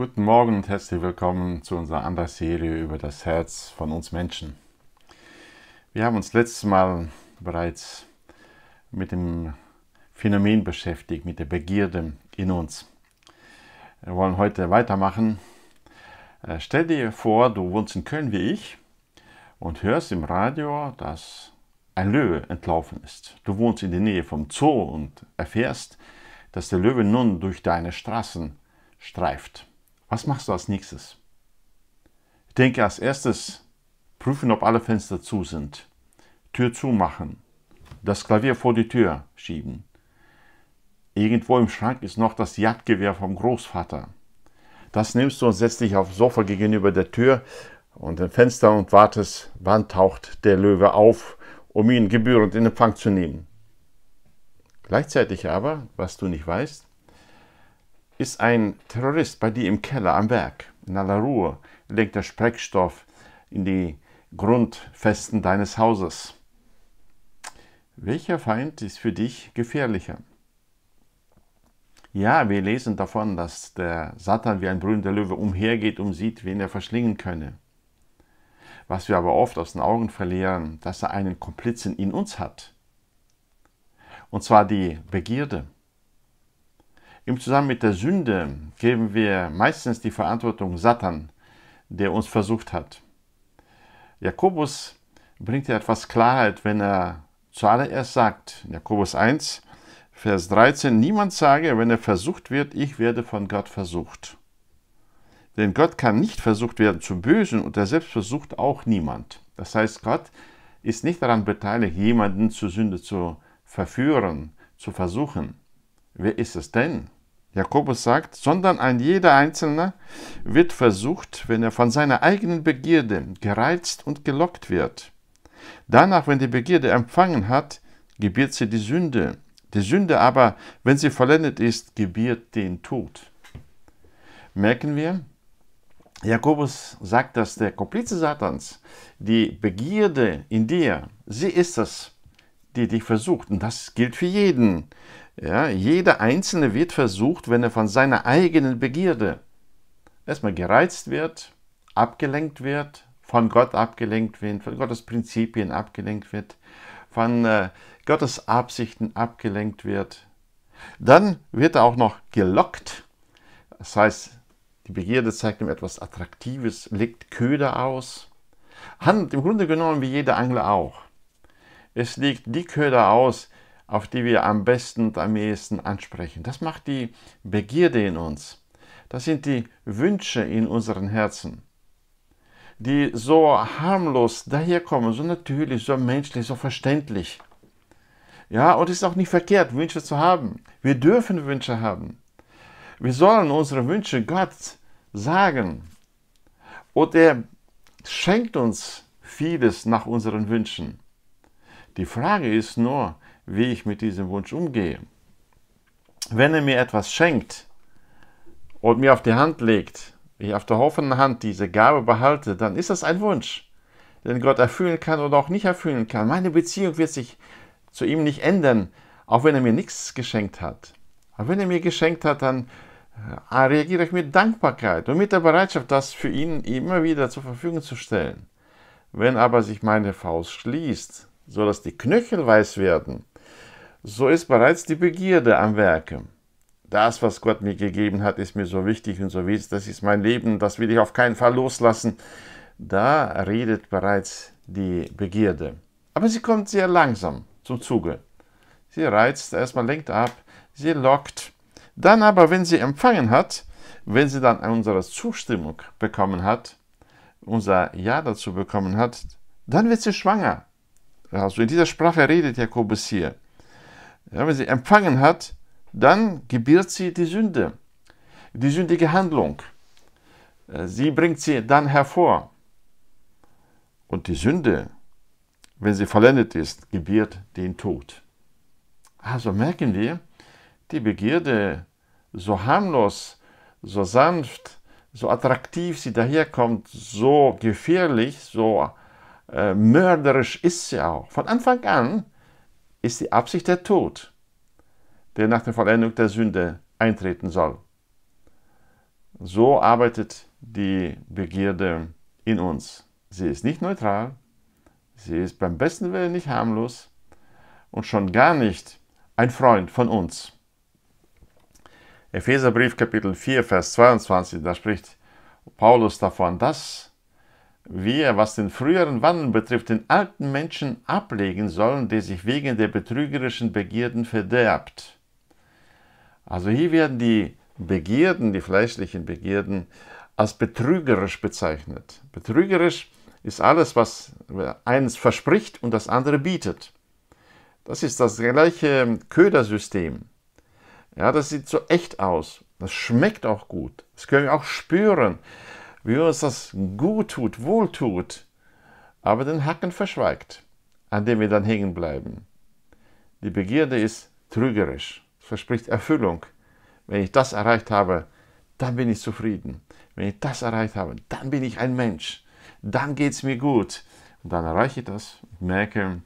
Guten Morgen und herzlich willkommen zu unserer anderen serie über das Herz von uns Menschen. Wir haben uns letztes Mal bereits mit dem Phänomen beschäftigt, mit der Begierde in uns. Wir wollen heute weitermachen. Äh, stell dir vor, du wohnst in Köln wie ich und hörst im Radio, dass ein Löwe entlaufen ist. Du wohnst in der Nähe vom Zoo und erfährst, dass der Löwe nun durch deine Straßen streift. Was machst du als nächstes? Ich denke als erstes, prüfen, ob alle Fenster zu sind, Tür zumachen, das Klavier vor die Tür schieben. Irgendwo im Schrank ist noch das Jagdgewehr vom Großvater. Das nimmst du und setzt dich aufs Sofa gegenüber der Tür und dem Fenster und wartest, wann taucht der Löwe auf, um ihn gebührend in Empfang zu nehmen. Gleichzeitig aber, was du nicht weißt, ist ein Terrorist bei dir im Keller am Werk. In aller Ruhe legt er Sprengstoff in die Grundfesten deines Hauses. Welcher Feind ist für dich gefährlicher? Ja, wir lesen davon, dass der Satan wie ein brüllender Löwe umhergeht und sieht, wen er verschlingen könne. Was wir aber oft aus den Augen verlieren, dass er einen Komplizen in uns hat. Und zwar die Begierde. Im Zusammenhang mit der Sünde geben wir meistens die Verantwortung Satan, der uns versucht hat. Jakobus bringt ja etwas Klarheit, wenn er zuallererst sagt, Jakobus 1, Vers 13, niemand sage, wenn er versucht wird, ich werde von Gott versucht. Denn Gott kann nicht versucht werden zum Bösen und er selbst versucht auch niemand. Das heißt, Gott ist nicht daran beteiligt, jemanden zur Sünde zu verführen, zu versuchen. Wer ist es denn? Jakobus sagt, sondern ein jeder Einzelne wird versucht, wenn er von seiner eigenen Begierde gereizt und gelockt wird. Danach, wenn die Begierde empfangen hat, gebiert sie die Sünde. Die Sünde aber, wenn sie vollendet ist, gebiert den Tod. Merken wir, Jakobus sagt, dass der Komplize Satans, die Begierde in dir, sie ist es, die dich versucht. Und das gilt für jeden. Ja, jeder Einzelne wird versucht, wenn er von seiner eigenen Begierde erstmal gereizt wird, abgelenkt wird, von Gott abgelenkt wird, von Gottes Prinzipien abgelenkt wird, von äh, Gottes Absichten abgelenkt wird. Dann wird er auch noch gelockt. Das heißt, die Begierde zeigt ihm etwas Attraktives, legt Köder aus. Handelt im Grunde genommen wie jeder Angler auch. Es liegt die Köder aus, auf die wir am besten und am ehesten ansprechen. Das macht die Begierde in uns. Das sind die Wünsche in unseren Herzen, die so harmlos daherkommen, so natürlich, so menschlich, so verständlich. Ja, und es ist auch nicht verkehrt, Wünsche zu haben. Wir dürfen Wünsche haben. Wir sollen unsere Wünsche Gott sagen. Und er schenkt uns vieles nach unseren Wünschen. Die Frage ist nur, wie ich mit diesem Wunsch umgehe. Wenn er mir etwas schenkt und mir auf die Hand legt, ich auf der offenen Hand diese Gabe behalte, dann ist das ein Wunsch, den Gott erfüllen kann oder auch nicht erfüllen kann. Meine Beziehung wird sich zu ihm nicht ändern, auch wenn er mir nichts geschenkt hat. Aber wenn er mir geschenkt hat, dann äh, reagiere ich mit Dankbarkeit und mit der Bereitschaft, das für ihn immer wieder zur Verfügung zu stellen. Wenn aber sich meine Faust schließt sodass die Knöchel weiß werden, so ist bereits die Begierde am Werke. Das, was Gott mir gegeben hat, ist mir so wichtig und so wichtig, das ist mein Leben, das will ich auf keinen Fall loslassen. Da redet bereits die Begierde. Aber sie kommt sehr langsam zum Zuge. Sie reizt, erstmal lenkt ab, sie lockt. Dann aber, wenn sie empfangen hat, wenn sie dann unsere Zustimmung bekommen hat, unser Ja dazu bekommen hat, dann wird sie schwanger. Also in dieser Sprache redet Jakobus hier. Ja, wenn sie empfangen hat, dann gebiert sie die Sünde, die sündige Handlung. Äh, sie bringt sie dann hervor. Und die Sünde, wenn sie vollendet ist, gebiert den Tod. Also merken wir, die Begierde, so harmlos, so sanft, so attraktiv sie daherkommt, so gefährlich, so äh, mörderisch ist sie auch. Von Anfang an ist die Absicht der Tod, der nach der Vollendung der Sünde eintreten soll. So arbeitet die Begierde in uns. Sie ist nicht neutral, sie ist beim besten Willen nicht harmlos und schon gar nicht ein Freund von uns. Epheserbrief Kapitel 4, Vers 22, da spricht Paulus davon, dass wir, was den früheren Wandel betrifft, den alten Menschen ablegen sollen, der sich wegen der betrügerischen Begierden verderbt. Also hier werden die Begierden, die fleischlichen Begierden, als betrügerisch bezeichnet. Betrügerisch ist alles, was eines verspricht und das andere bietet. Das ist das gleiche Ködersystem. Ja, das sieht so echt aus. Das schmeckt auch gut. Das können wir auch spüren wie uns das gut tut, wohl tut, aber den Hacken verschweigt, an dem wir dann hängen bleiben. Die Begierde ist trügerisch, verspricht Erfüllung. Wenn ich das erreicht habe, dann bin ich zufrieden. Wenn ich das erreicht habe, dann bin ich ein Mensch. Dann geht es mir gut. Und dann erreiche ich das und merke,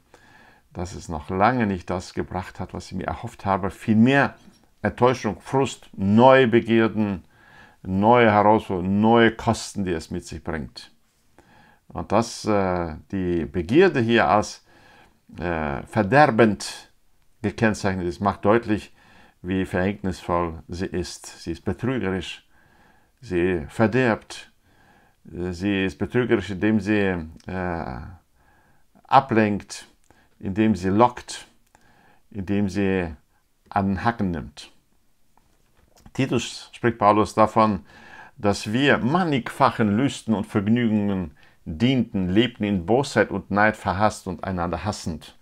dass es noch lange nicht das gebracht hat, was ich mir erhofft habe. Vielmehr Enttäuschung, Frust, neue Begierden, neue Herausforderungen, neue Kosten, die es mit sich bringt. Und dass äh, die Begierde hier als äh, verderbend gekennzeichnet ist, macht deutlich, wie verhängnisvoll sie ist. Sie ist betrügerisch, sie verderbt, sie ist betrügerisch, indem sie äh, ablenkt, indem sie lockt, indem sie an den Hacken nimmt. Titus spricht Paulus davon, dass wir mannigfachen Lüsten und Vergnügungen dienten, lebten in Bosheit und Neid verhasst und einander hassend.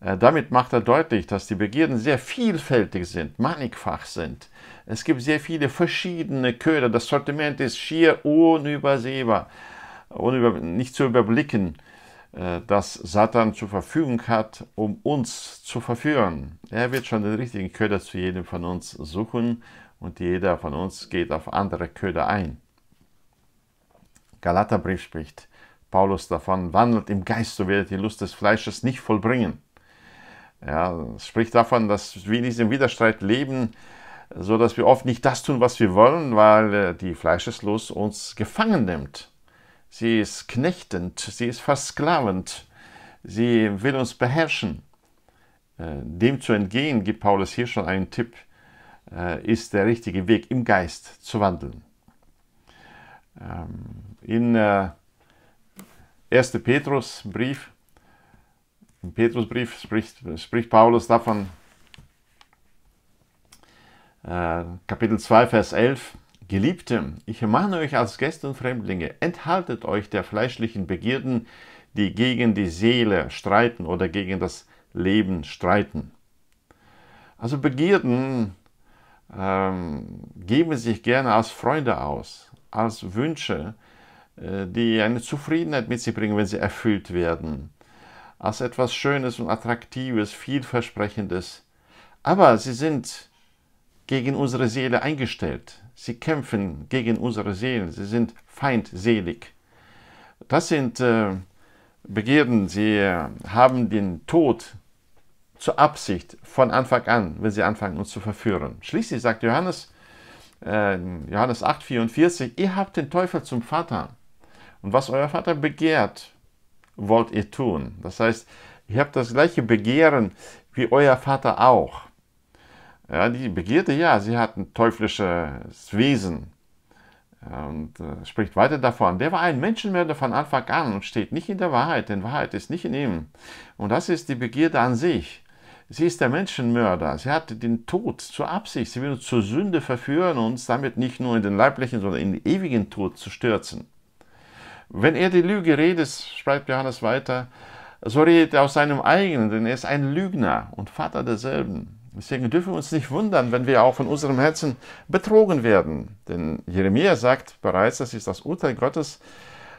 Äh, damit macht er deutlich, dass die Begierden sehr vielfältig sind, mannigfach sind. Es gibt sehr viele verschiedene Köder. Das Sortiment ist schier unübersehbar, unüber, nicht zu überblicken. Äh, das Satan zur Verfügung hat, um uns zu verführen. Er wird schon den richtigen Köder zu jedem von uns suchen und jeder von uns geht auf andere Köder ein. Galaterbrief spricht Paulus davon, wandelt im Geist, so werdet ihr Lust des Fleisches nicht vollbringen. Ja, spricht davon, dass wir in diesem Widerstreit leben, so dass wir oft nicht das tun, was wir wollen, weil äh, die Fleischeslust uns gefangen nimmt sie ist knechtend, sie ist versklavend, sie will uns beherrschen. Äh, dem zu entgehen, gibt Paulus hier schon einen Tipp, äh, ist der richtige Weg, im Geist zu wandeln. Ähm, in 1. Äh, Petrusbrief, im Petrusbrief spricht, spricht Paulus davon, Kapitel 2, Vers 11, Geliebte, ich ermahne euch als Gäste und Fremdlinge, enthaltet euch der fleischlichen Begierden, die gegen die Seele streiten oder gegen das Leben streiten. Also Begierden ähm, geben sich gerne als Freunde aus, als Wünsche, äh, die eine Zufriedenheit mit sich bringen, wenn sie erfüllt werden, als etwas Schönes und Attraktives, vielversprechendes. Aber sie sind gegen unsere Seele eingestellt. Sie kämpfen gegen unsere Seelen. Sie sind feindselig. Das sind äh, Begierden. Sie äh, haben den Tod zur Absicht von Anfang an, wenn sie anfangen, uns zu verführen. Schließlich sagt Johannes, äh, Johannes 8, ihr habt den Teufel zum Vater. Und was euer Vater begehrt, wollt ihr tun. Das heißt, ihr habt das gleiche Begehren wie euer Vater auch. Ja, die Begierde, ja, sie hat ein teuflisches Wesen. Und äh, spricht weiter davon. Der war ein Menschenmörder von Anfang an und steht nicht in der Wahrheit, denn Wahrheit ist nicht in ihm. Und das ist die Begierde an sich. Sie ist der Menschenmörder. Sie hat den Tod zur Absicht. Sie will uns zur Sünde verführen und uns damit nicht nur in den leiblichen, sondern in den ewigen Tod zu stürzen. Wenn er die Lüge redet, schreibt Johannes weiter, so redet er aus seinem eigenen, denn er ist ein Lügner und Vater derselben. Deswegen dürfen wir uns nicht wundern, wenn wir auch von unserem Herzen betrogen werden. Denn Jeremia sagt bereits, das ist das Urteil Gottes,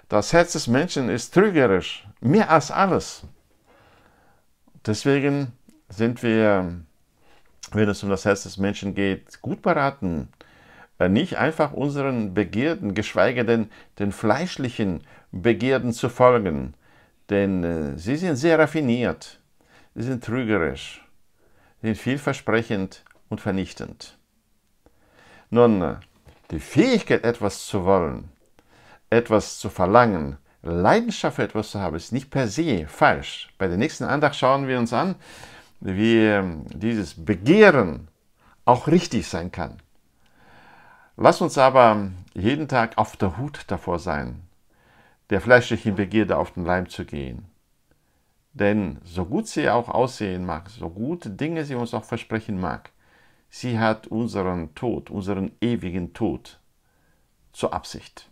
das Herz des Menschen ist trügerisch, mehr als alles. Deswegen sind wir, wenn es um das Herz des Menschen geht, gut beraten, äh, nicht einfach unseren Begierden, geschweige denn den fleischlichen Begierden zu folgen. Denn äh, sie sind sehr raffiniert, sie sind trügerisch sind vielversprechend und vernichtend. Nun, die Fähigkeit, etwas zu wollen, etwas zu verlangen, Leidenschaft für etwas zu haben, ist nicht per se falsch. Bei der nächsten Andacht schauen wir uns an, wie ähm, dieses Begehren auch richtig sein kann. Lass uns aber jeden Tag auf der Hut davor sein, der fleischlichen Begierde auf den Leim zu gehen. Denn so gut sie auch aussehen mag, so gute Dinge sie uns auch versprechen mag, sie hat unseren Tod, unseren ewigen Tod zur Absicht.